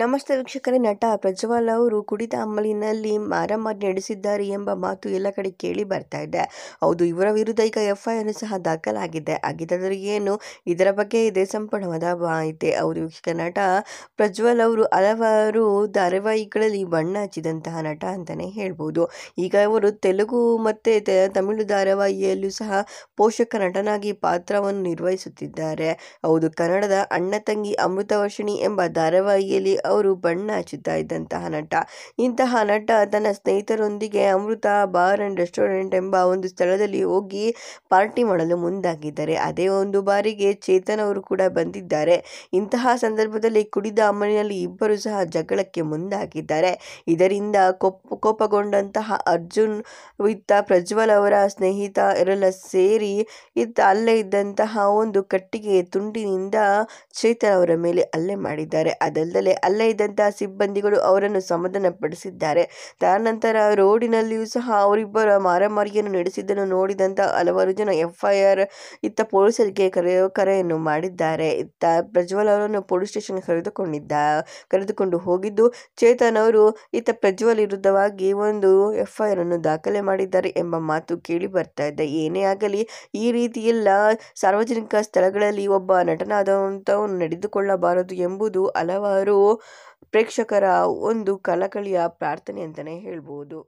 ನಮಸ್ತೆ ವೀಕ್ಷಕರೇ ನಟ ಪ್ರಜ್ವಲ್ ಅವರು ಕುಡಿದ ಅಮಲಿನಲ್ಲಿ ಮಾರಾಮಾರಿ ನಡೆಸಿದ್ದಾರೆ ಎಂಬ ಮಾತು ಎಲ್ಲ ಕಡೆ ಕೇಳಿ ಬರ್ತಾ ಇದೆ ಹೌದು ಇವರ ವಿರುದ್ಧ ಈಗ ಎಫ್ಐಆರ್ ಸಹ ದಾಖಲಾಗಿದೆ ಆಗಿದ್ದರೆ ಏನು ಇದರ ಬಗ್ಗೆ ಇದೆ ಸಂಪೂರ್ಣವಾದ ಮಾಹಿತಿ ಅವರು ವೀಕ್ಷಕ ನಟ ಪ್ರಜ್ವಲ್ ಅವರು ಹಲವಾರು ಧಾರಾವಾಹಿಗಳಲ್ಲಿ ಬಣ್ಣ ಹಚ್ಚಿದಂತಹ ನಟ ಅಂತಲೇ ಹೇಳ್ಬೋದು ಈಗ ಅವರು ತೆಲುಗು ಮತ್ತು ತಮಿಳು ಧಾರಾವಾಹಿಯಲ್ಲೂ ಸಹ ಪೋಷಕ ನಟನಾಗಿ ಪಾತ್ರವನ್ನು ನಿರ್ವಹಿಸುತ್ತಿದ್ದಾರೆ ಹೌದು ಕನ್ನಡದ ಅಣ್ಣ ತಂಗಿ ಅಮೃತವರ್ಷಿಣಿ ಎಂಬ ಧಾರಾವಾಹಿಯಲ್ಲಿ ಅವರು ಬಣ್ಣ ಹಚ್ಚುತ್ತಾ ಇದ್ದಂತಹ ನಟ ಇಂತಹ ನಟ ತನ್ನ ಸ್ನೇಹಿತರೊಂದಿಗೆ ಅಮೃತ ಬಾರ್ ಅಂಡ್ ರೆಸ್ಟೋರೆಂಟ್ ಎಂಬ ಒಂದು ಸ್ಥಳದಲ್ಲಿ ಹೋಗಿ ಪಾರ್ಟಿ ಮಾಡಲು ಮುಂದಾಗಿದ್ದಾರೆ ಅದೇ ಒಂದು ಬಾರಿಗೆ ಚೇತನ್ ಅವರು ಕೂಡ ಬಂದಿದ್ದಾರೆ ಇಂತಹ ಸಂದರ್ಭದಲ್ಲಿ ಕುಡಿದ ಅಮ್ಮನಲ್ಲಿ ಇಬ್ಬರು ಸಹ ಜಗಳಕ್ಕೆ ಮುಂದಾಗಿದ್ದಾರೆ ಇದರಿಂದ ಕೋಪ ಕೋಪಗೊಂಡಂತಹ ಅರ್ಜುನ್ ಇತ್ತ ಪ್ರಜ್ವಲ್ ಅವರ ಸ್ನೇಹಿತ ಇರೆಲ್ಲ ಸೇರಿ ಇತ್ತ ಅಲ್ಲೇ ಇದ್ದಂತಹ ಒಂದು ಕಟ್ಟಿಗೆ ತುಂಡಿನಿಂದ ಚೇತನ್ ಅವರ ಮೇಲೆ ಅಲ್ಲೆ ಮಾಡಿದ್ದಾರೆ ಅದಲ್ಲದೆ ಅಲ್ಲೇ ಇದ್ದಂತಹ ಸಿಬ್ಬಂದಿಗಳು ಅವರನ್ನು ಸಮಾಧಾನಪಡಿಸಿದ್ದಾರೆ ತದನಂತರ ರೋಡಿನಲ್ಲಿಯೂ ಸಹ ಅವರಿಬ್ಬರ ಮಾರಾಮಾರಿಯನ್ನು ನಡೆಸಿದ್ದನ್ನು ನೋಡಿದಂತ ಹಲವಾರು ಜನ ಎಫ್ಐಆರ್ ಇತ್ತ ಪೊಲೀಸರಿಗೆ ಕರೆ ಕರೆಯನ್ನು ಮಾಡಿದ್ದಾರೆ ಇತ್ತ ಪ್ರಜ್ವಲ್ ಅವರನ್ನು ಪೊಲೀಸ್ ಸ್ಟೇಷನ್ ಕರೆದುಕೊಂಡಿದ್ದ ಕರೆದುಕೊಂಡು ಹೋಗಿದ್ದು ಚೇತನ್ ಅವರು ಇತ್ತ ಪ್ರಜ್ವಲ್ ವಿರುದ್ಧವಾಗಿ ಒಂದು ಎಫ್ಐಆರ್ ಅನ್ನು ದಾಖಲೆ ಮಾಡಿದ್ದಾರೆ ಎಂಬ ಮಾತು ಕೇಳಿ ಬರ್ತಾ ಇದೆ ಏನೇ ಆಗಲಿ ಈ ರೀತಿ ಎಲ್ಲ ಸಾರ್ವಜನಿಕ ಸ್ಥಳಗಳಲ್ಲಿ ಒಬ್ಬ ನಟನಾದಂಥವನು ನಡೆದುಕೊಳ್ಳಬಾರದು ಎಂಬುದು ಹಲವಾರು ಪ್ರೇಕ್ಷಕರ ಒಂದು ಕಳಕಳಿಯ ಪ್ರಾರ್ಥನೆ ಅಂತಲೇ ಹೇಳ್ಬೋದು